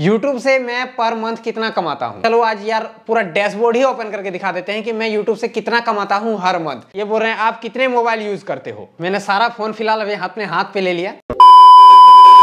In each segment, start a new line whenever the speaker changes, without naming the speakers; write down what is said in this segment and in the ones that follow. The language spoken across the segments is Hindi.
YouTube से मैं पर मंथ कितना कमाता हूँ चलो आज यार पूरा डैशबोर्ड ही ओपन करके दिखा देते हैं कि मैं YouTube से कितना कमाता हूँ हर मंथ ये बोल रहे हैं आप कितने मोबाइल यूज करते हो मैंने सारा फोन फिलहाल अभी अपने हाथ पे ले लिया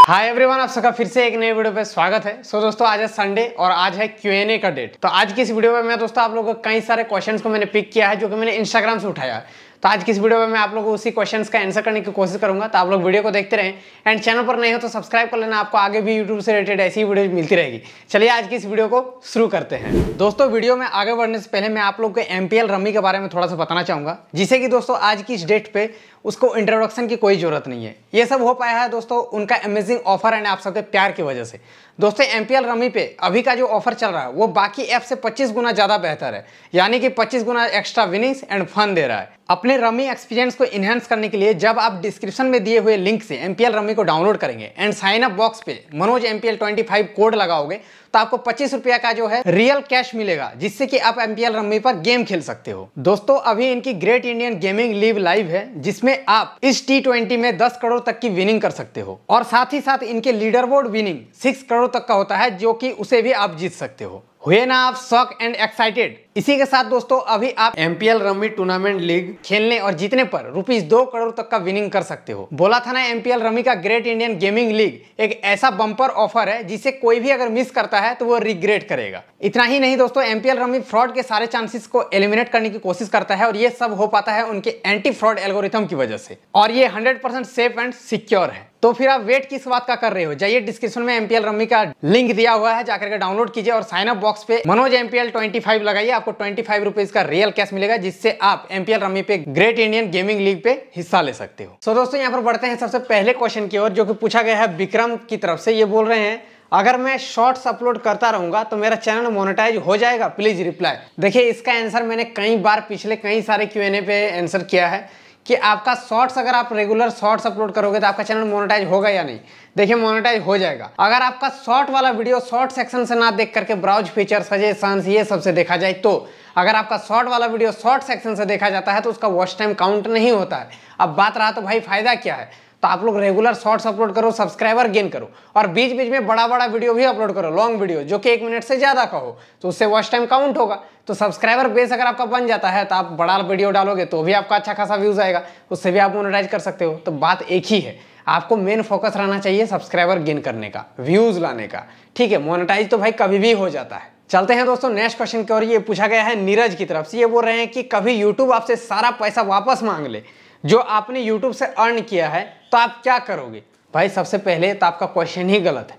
हाय एवरीवन आप सबका फिर से एक नए वीडियो पे स्वागत है सो so, दोस्तों आज है संडे और आज है क्यू एन ए का डेट तो आज की इस वीडियो में मैं दोस्तों आप लोगों को कई सारे क्वेश्चंस को मैंने पिक किया है जो कि मैंने इंस्टाग्राम से उठाया तो आज की इस वीडियो में मैं आप लोग को उसी क्वेश्चंस का आंसर करने की कोशिश करूंगा तो आप लोग वीडियो को देखते रहें एंड चैनल पर नए हो तो सब्सक्राइब कर लेना आपको आगे भी यूट्यूब से रिलेटेड ऐसी वीडियो मिलती रहेगी चलिए आज की इस वीडियो को शुरू करते हैं दोस्तों वीडियो में आगे बढ़ने से पहले मैं आप लोग को एम रमी के बारे में थोड़ा सा बताना चाहूँगा जिसे कि दोस्तों आज की इस डेट पर उसको इंट्रोडक्शन की कोई ज़रूरत नहीं है ये सब हो पाया है दोस्तों उनका अमेजिंग ऑफर है आप सबके प्यार की वजह से दोस्तों एम रमी पे अभी का जो ऑफर चल रहा है वो बाकी ऐप से 25 गुना ज़्यादा बेहतर है यानी कि 25 गुना एक्स्ट्रा विनिंग्स एंड फन दे रहा है अपने रमी एक्सपीरियंस को इन्हेंस करने के लिए जब आप डिस्क्रिप्शन में दिए हुए लिंक से एम रमी को डाउनलोड करेंगे एंड साइन अप बॉक्स पे मनोज एम पी कोड लगाओगे तो आपको पच्चीस रुपया का जो है रियल कैश मिलेगा जिससे कि आप एम रमी पर गेम खेल सकते हो दोस्तों अभी इनकी great Indian gaming leave live है जिसमें आप इस टी में दस करोड़ तक की विनिंग कर सकते हो और साथ ही साथ इनके leader board winning six crore तक का होता है जो कि उसे भी आप जीत सकते हो हुए ना आप शॉक एंड एक्साइटेड इसी के साथ दोस्तों अभी आप M P L rummy tournament league खेलने और जीतने पर रुपीज दो करोड़ तक का विनिंग कर सकते हो बोला था ना एम पी एल रमी का ग्रेट इंडियन गेमिंग लीग एक ऐसा बम्पर ऑफर है जिसे कोई भी अगर मिस करता है तो वो रिग्रेट करेगा इतना ही नहीं दोस्तों M P L rummy fraud के सारे चांसेस को एलिमिनेट करने की कोशिश करता है और ये सब हो पाता है उनके एंटी फ्रॉड एल्गोरिथम की वजह से और ये hundred percent safe and secure है तो फिर आप वेट किस बात का कर रहे हो जाइए डिस्क्रिप्शन में एमपीएल रम्मी का लिंक दिया हुआ है जाकर के डाउनलोड कीजिए और साइन अप बॉक्स पे मनोज एमपीएल 25 लगाइए आपको 25 रुपीज का रियल कैश मिलेगा जिससे आप एमपीएल रम्मी पे ग्रेट इंडियन गेमिंग लीग पे हिस्सा ले सकते हो सो so, दोस्तों यहाँ पर बढ़ते हैं सबसे पहले क्वेश्चन की ओर जो की पूछा गया है विक्रम की तरफ से ये बोल रहे हैं अगर मैं शॉर्ट्स अपलोड करता रहूंगा तो मेरा चैनल मोनेटाइज हो जाएगा प्लीज रिप्लाई देखिए इसका आंसर मैंने कई बार पिछले कई सारे क्यू पे आंसर किया है कि आपका शॉर्ट्स अगर आप रेगुलर शॉर्ट्स अपलोड करोगे तो आपका चैनल मोनेटाइज होगा या नहीं देखिए मोनेटाइज हो जाएगा अगर आपका शॉर्ट वाला वीडियो शॉर्ट सेक्शन से ना देख करके ब्राउज फीचर सजेशन ये सबसे देखा जाए तो अगर आपका शॉर्ट वाला वीडियो शॉर्ट सेक्शन से देखा जाता है तो उसका वॉच टाइम काउंट नहीं होता है अब बात रहा तो भाई फायदा क्या है तो आप लोग रेगुलर शॉर्ट्स अपलोड करो सब्सक्राइबर गेन करो और बीच बीच में बड़ा बड़ा वीडियो भी अपलोड करो लॉन्ग वीडियो जो कि एक मिनट से ज़्यादा का हो तो उससे वॉच टाइम काउंट होगा तो सब्सक्राइबर बेस अगर आपका बन जाता है तो आप बड़ा वीडियो डालोगे तो भी आपका अच्छा खासा व्यूज़ आएगा उससे भी आप मोनिटाइज कर सकते हो तो बात एक ही है आपको मेन फोकस रहना चाहिए सब्सक्राइबर गेन करने का व्यूज़ लाने का ठीक है मोनिटाइज तो भाई कभी भी हो जाता है चलते हैं दोस्तों नेक्स्ट क्वेश्चन की ओर ये पूछा गया है नीरज की तरफ से ये बोल रहे हैं कि कभी यूट्यूब आपसे सारा पैसा वापस मांग ले जो आपने यूट्यूब से अर्न किया है तो आप क्या करोगे भाई सबसे पहले तो आपका क्वेश्चन ही गलत है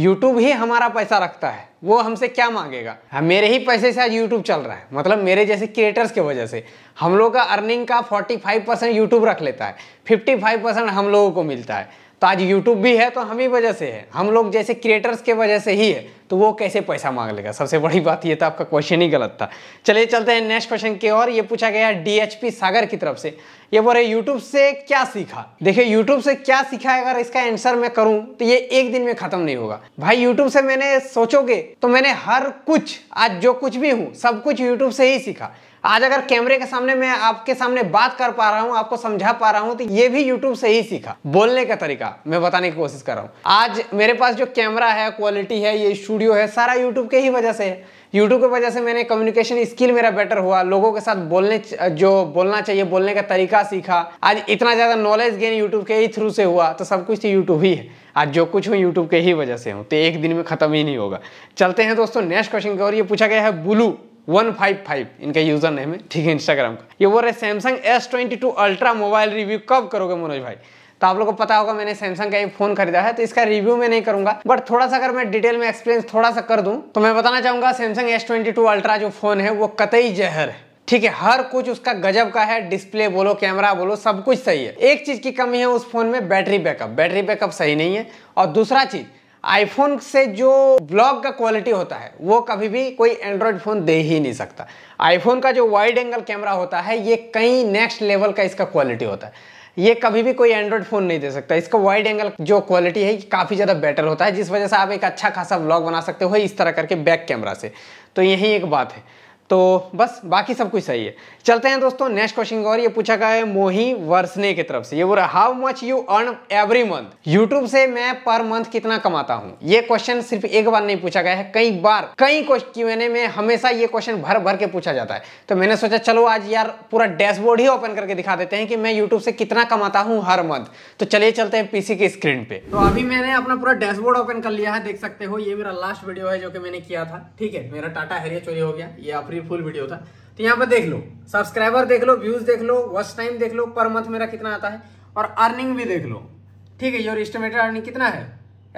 यूट्यूब ही हमारा पैसा रखता है वो हमसे क्या मांगेगा हाँ, मेरे ही पैसे से आज यूट्यूब चल रहा है मतलब मेरे जैसे क्रिएटर्स की वजह से हम लोग का अर्निंग का 45 परसेंट यूट्यूब रख लेता है 55 परसेंट हम लोगों को मिलता है तो आज यूट्यूब भी है तो हम ही वजह से है हम लोग जैसे क्रिएटर्स के वजह से ही है तो वो कैसे पैसा मांग लेगा सबसे बड़ी बात ये था आपका क्वेश्चन ही गलत था चलिए चलते हैं नेक्स्ट क्वेश्चन की ओर ये पूछा गया डीएचपी सागर की तरफ से ये बोल रहे यूट्यूब से क्या सीखा देखिए यूट्यूब से क्या सीखा अगर इसका आंसर मैं करूं तो ये एक दिन में खत्म नहीं होगा भाई यूट्यूब से मैंने सोचोगे तो मैंने हर कुछ आज जो कुछ भी हूँ सब कुछ यूट्यूब से ही सीखा आज अगर कैमरे के सामने मैं आपके सामने बात कर पा रहा हूँ आपको समझा पा रहा हूँ तो ये भी यूट्यूब से ही सीखा बोलने का तरीका मैं बताने की कोशिश कर रहा हूँ आज मेरे पास जो कैमरा है क्वालिटी है ये स्टूडियो है सारा यूट्यूब के ही वजह से है यूट्यूब की वजह से मैंने कम्युनिकेशन स्किल मेरा बेटर हुआ लोगों के साथ बोलने जो बोलना चाहिए बोलने का तरीका सीखा आज इतना ज़्यादा नॉलेज गेन यूट्यूब के ही थ्रू से हुआ तो सब कुछ तो यूट्यूब ही है आज जो कुछ हूँ यूट्यूब के ही वजह से हूँ तो एक दिन में खत्म ही नहीं होगा चलते हैं दोस्तों नेक्स्ट क्वेश्चन की और ये पूछा गया है ब्लू वन फाइव फाइव इनका यूजर नेम है ठीक है इंस्टाग्राम का ये बोल रहे Samsung S twenty two ultra mobile review कब करोगे मनोज भाई तो आप लोग को पता होगा मैंने सैमसंग का एक फोन खरीदा है तो इसका रिव्यू मैं नहीं करूंगा बट थोड़ा सा अगर मैं डिटेल में एक्सप्लेन थोड़ा सा कर दूं तो मैं बताना चाहूंगा Samsung S twenty two ultra जो फोन है वो कतई जहर है ठीक है हर कुछ उसका गजब का है डिस्प्ले बोलो कैमरा बोलो सब कुछ सही है एक चीज की कमी है उस फोन में बैटरी बैकअप बैटरी बैकअप सही नहीं है और दूसरा चीज़ आईफोन से जो ब्लॉग का क्वालिटी होता है वो कभी भी कोई एंड्रॉयड फ़ोन दे ही नहीं सकता आईफोन का जो वाइड एंगल कैमरा होता है ये कई नेक्स्ट लेवल का इसका क्वालिटी होता है ये कभी भी कोई एंड्रॉयड फ़ोन नहीं दे सकता इसका वाइड एंगल जो क्वालिटी है काफ़ी ज़्यादा बेटर होता है जिस वजह से आप एक अच्छा खासा ब्लॉग बना सकते हो इस तरह करके बैक कैमरा से तो यही एक बात है तो बस बाकी सब कुछ सही है चलते हैं दोस्तों नेक्स्ट क्वेश्चन और ये पूछा गया है मोही वर्सने की तरफ से ये बोल रहा है how much you earn every month YouTube से मैं पर मंथ कितना कमाता हूँ ये क्वेश्चन सिर्फ एक बार नहीं पूछा गया है कई बार कई क्वेश्चन में हमेशा ये क्वेश्चन भर भर के पूछा जाता है तो मैंने सोचा चलो आज यार पूरा डैशबोर्ड ही ओपन करके दिखा देते हैं कि मैं यूट्यूब से कितना कमाता हूँ हर मंथ तो चलिए चलते हैं पीसी की स्क्रीन पे तो अभी मैंने अपना पूरा डैशबोर्ड ओपन कर लिया है देख सकते हो ये मेरा लास्ट वीडियो है जो कि मैंने किया था ठीक है मेरा टाटा हेरियर चोरी हो गया ये आप फ्री फुल वीडियो था तो यहाँ पर देख लो सब्सक्राइबर देख लो व्यूज देख लो वॉच टाइम देख लो पर मंथ मेरा कितना आता है और अर्निंग भी देख लो ठीक है योर एस्टिमेटेड अर्निंग कितना है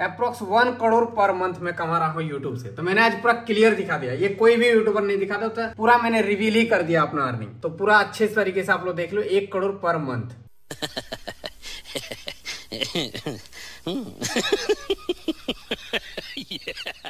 approx one crore per month में कमा रहा हूँ यूट्यूब से तो मैंने आज पूरा क्लियर दिखा दिया ये कोई भी यूट्यूबर नहीं दिखाता तो पूरा मैंने रिवील ही कर दिया अपना अर्निंग तो पूरा अच्छे तरीके से आप लोग देख लो एक करोड़ पर मंथ yeah.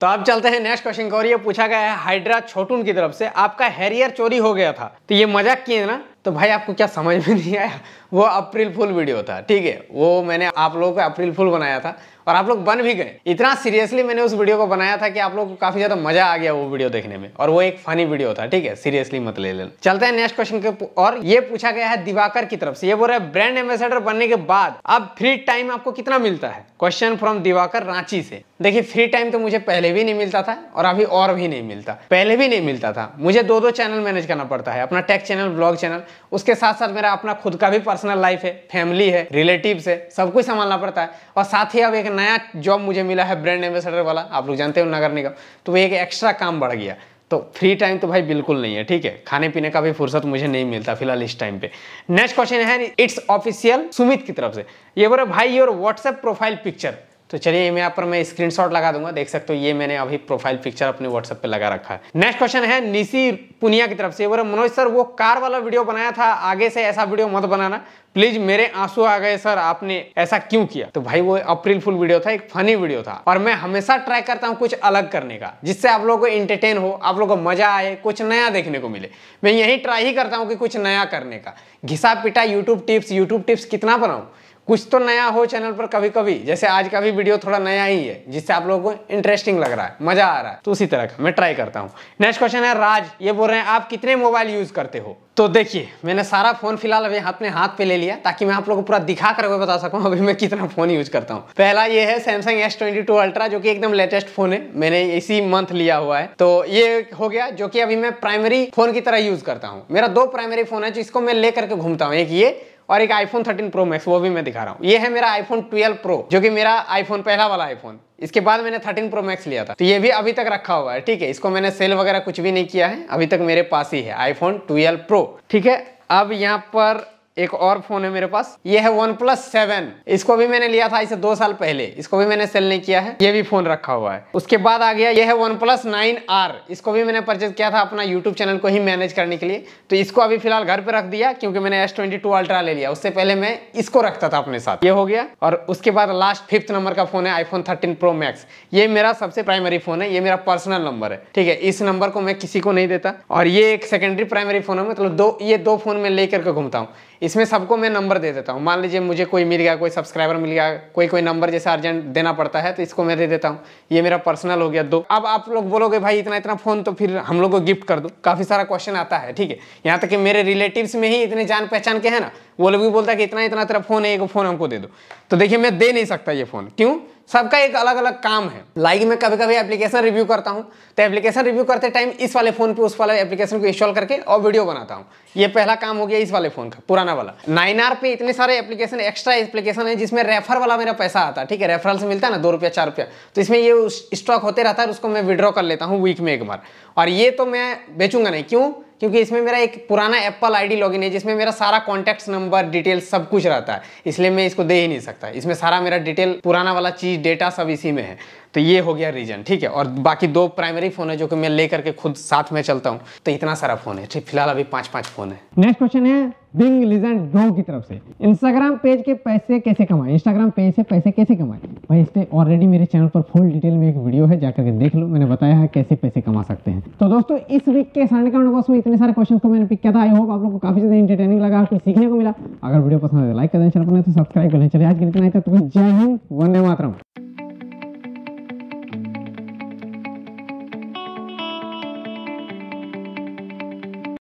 तो आप चलते हैं नेक्स्ट क्वेश्चन को और ये पूछा गया है हाइड्रा छोटून की तरफ से आपका हैरियर चोरी हो गया था तो ये मजाक किए ना तो भाई आपको क्या समझ में नहीं आया वो अप्रैल फुल वीडियो था ठीक है वो मैंने आप लोगों को अप्रैल फुल बनाया था और आप लोग बन भी गए इतना सीरियसली मैंने उस वीडियो को बनाया था कि आप लोग को काफी ज्यादा मजा आ गया वो वीडियो देखने में और वो एक फनी वीडियो था ठीक है सीरियसली मत ले लेना चलते हैं नेक्स्ट क्वेश्चन के और ये पूछा गया है दिवाकर की तरफ से ये बोल रहे ब्रांड एम्बेसडर बनने के बाद अब फ्री टाइम आपको कितना मिलता है क्वेश्चन फ्रॉम दिवाकर रांची से देखिए फ्री टाइम तो मुझे पहले भी नहीं मिलता था और अभी और भी नहीं मिलता पहले भी नहीं मिलता था मुझे दो दो चैनल मैनेज करना पड़ता है अपना टेक चैनल ब्लॉग चैनल उसके साथ साथ मेरा अपना खुद का भी पर्सनल लाइफ है फैमिली है रिलेटिव है सब कुछ संभालना पड़ता है और साथ ही अब एक नया जॉब मुझे मिला है ब्रांड एम्बेसडर वाला आप लोग जानते हो नगर निगम तो वो एक एक्स्ट्रा काम बढ़ गया तो फ्री टाइम तो भाई बिल्कुल नहीं है ठीक है खाने पीने का भी फुर्सत मुझे नहीं मिलता फिलहाल इस टाइम पे नेक्स्ट क्वेश्चन है इट्स ऑफिशियल सुमित की तरफ से ये बोले भाई योर व्हाट्सएप प्रोफाइल पिक्चर तो चलिए मैं यहाँ पर मैं स्क्रीनशॉट लगा दूंगा देख सकते हो ये मैंने अभी प्रोफाइल पिक्चर अपने व्हाट्सएप पे लगा रखा है नेक्स्ट क्वेश्चन है निशी पुनिया की तरफ से बोले मनोज सर वो कार वाला वीडियो बनाया था आगे से ऐसा वीडियो मत बनाना प्लीज मेरे आंसू आ गए सर आपने ऐसा क्यों किया तो भाई वो अप्रैल फुल वीडियो था एक फनी वीडियो था और मैं हमेशा ट्राई करता हूँ कुछ अलग करने का जिससे आप लोगों को इंटरटेन हो आप लोगों को मजा आए कुछ नया देखने को मिले मैं यही ट्राई ही करता हूँ कि कुछ नया करने का घिसा पिटा यूट्यूब टिप्स यूट्यूब टिप्स कितना बनाऊँ कुछ तो नया हो चैनल पर कभी कभी जैसे आज का भी वीडियो थोड़ा नया ही है जिससे आप लोगों को इंटरेस्टिंग लग रहा है मजा आ रहा है तो उसी तरह का मैं ट्राई करता हूँ नेक्स्ट क्वेश्चन है राज ये बोल रहे हैं आप कितने मोबाइल यूज करते हो तो देखिए मैंने सारा फोन फिलहाल अभी अपने हाथ पे ले लिया ताकि मैं आप लोगों को पूरा दिखा कर बता सकूं अभी मैं कितना फोन यूज करता हूं पहला ये है Samsung S twenty two ultra जो कि एकदम लेटेस्ट फोन है मैंने इसी मंथ लिया हुआ है तो ये हो गया जो कि अभी मैं प्राइमरी फोन की तरह यूज करता हूँ मेरा दो प्राइमरी फोन है जिसको मैं लेकर के घूमता हूँ एक ये और एक आईफोन 13 प्रो मैक्स वो भी मैं दिखा रहा हूँ ये है मेरा आईफोन 12 प्रो जो कि मेरा आईफोन पहला वाला आईफोन इसके बाद मैंने 13 प्रो मैक्स लिया था तो ये भी अभी तक रखा हुआ है ठीक है इसको मैंने सेल वगैरह कुछ भी नहीं किया है अभी तक मेरे पास ही है आईफोन ट्वेल्व प्रो ठीक है अब यहाँ पर एक और फोन है मेरे पास ये है वन प्लस सेवन इसको भी मैंने लिया था इसे दो साल पहले इसको भी मैंने सेल नहीं किया है ये भी फोन रखा हुआ है उसके बाद आ गया ये है वन प्लस नाइन आर इसको भी मैंने परचेज किया था अपना यूट्यूब चैनल को ही मैनेज करने के लिए तो इसको अभी फिलहाल घर पे रख दिया क्योंकि मैंने एस ट्वेंटी टू अल्ट्रा ले लिया उससे पहले मैं इसको रखता था अपने साथ ये हो गया और उसके बाद लास्ट फिफ्थ नंबर का फोन है आईफोन थर्टीन प्रो मैक्स ये मेरा सबसे प्राइमरी फोन है ये मेरा पर्सनल नंबर है ठीक है इस नंबर को मैं किसी को नहीं देता और ये एक सेकेंडरी प्राइमरी फोन है मतलब दो ये दो फोन में लेकर के घूमता हूँ इसमें सबको मैं नंबर दे देता हूँ मान लीजिए मुझे कोई मिल गया कोई सब्सक्राइबर मिल गया कोई कोई नंबर जैसे अर्जेंट देना पड़ता है तो इसको मैं दे देता हूँ ये मेरा पर्सनल हो गया दो अब आप लोग बोलोगे भाई इतना इतना फ़ोन तो फिर हम लोग को गिफ्ट कर दो काफ़ी सारा क्वेश्चन आता है ठीक है यहाँ तक कि मेरे रिलेटिव्स में ही इतने जान पहचान के हैं ना वो लोग भी बोलता है कि इतना इतना तेरा फ़ोन है एक फ़ोन हमको दे दो तो देखिए मैं दे नहीं सकता ये फ़ोन क्यों सबका एक अलग अलग काम है लाइक मैं कभी कभी एप्लीकेशन रिव्यू करता हूँ तो एप्लीकेशन रिव्यू करते टाइम इस वाले फ़ोन पे उस वाले एप्लीकेशन को इंस्टॉल करके और वीडियो बनाता हूँ ये पहला काम हो गया इस वाले फ़ोन का पुराना वाला नाइन आर पे इतने सारे एप्लीकेशन एक्स्ट्रा एप्लीकेशन है जिसमें रेफर वाला मेरा पैसा आता है ठीक है रेफरल से मिलता है ना दो रुपया चार रुपया तो इसमें ये स्टॉक होते रहता है उसको मैं विड्रॉ कर लेता हूँ वीक में एक बार और ये तो मैं बेचूंगा नहीं क्यों क्योंकि इसमें मेरा एक पुराना एप्पल आईडी लॉगिन है जिसमें मेरा सारा कॉन्टैक्ट नंबर डिटेल सब कुछ रहता है इसलिए मैं इसको दे ही नहीं सकता इसमें सारा मेरा डिटेल पुराना वाला चीज़ डेटा सब इसी में है तो ये हो गया रीजन ठीक है और बाकी दो प्राइमरी फोन है जो कि मैं लेकर के खुद साथ में चलता हूँ तो इतना सारा फोन है ठीक फिलहाल अभी पांच पांच फोन है नेक्स्ट क्वेश्चन है बिंग लिजेंड दो की तरफ से इंस्टाग्राम पेज के पैसे कैसे कमाएं इंस्टाग्राम पेज से पैसे कैसे कमाएं भाई इस पर ऑलरेडी मेरे चैनल पर फुल डिटेल में एक वीडियो है जाकर के देख लो मैंने बताया है कैसे पैसे कमा सकते हैं तो दोस्तों इस वीक के संडे कमेंट बॉक्स में इतने सारे क्वेश्चन को मैंने पिक किया था आई होप आप लोग को काफी ज्यादा इंटरटेनिंग लगा आपको सीखने को मिला अगर वीडियो पसंद है लाइक कर देना चैनल पर तो सब्सक्राइब करें चले आज के लिए तो जय हिंद वंदे मातरम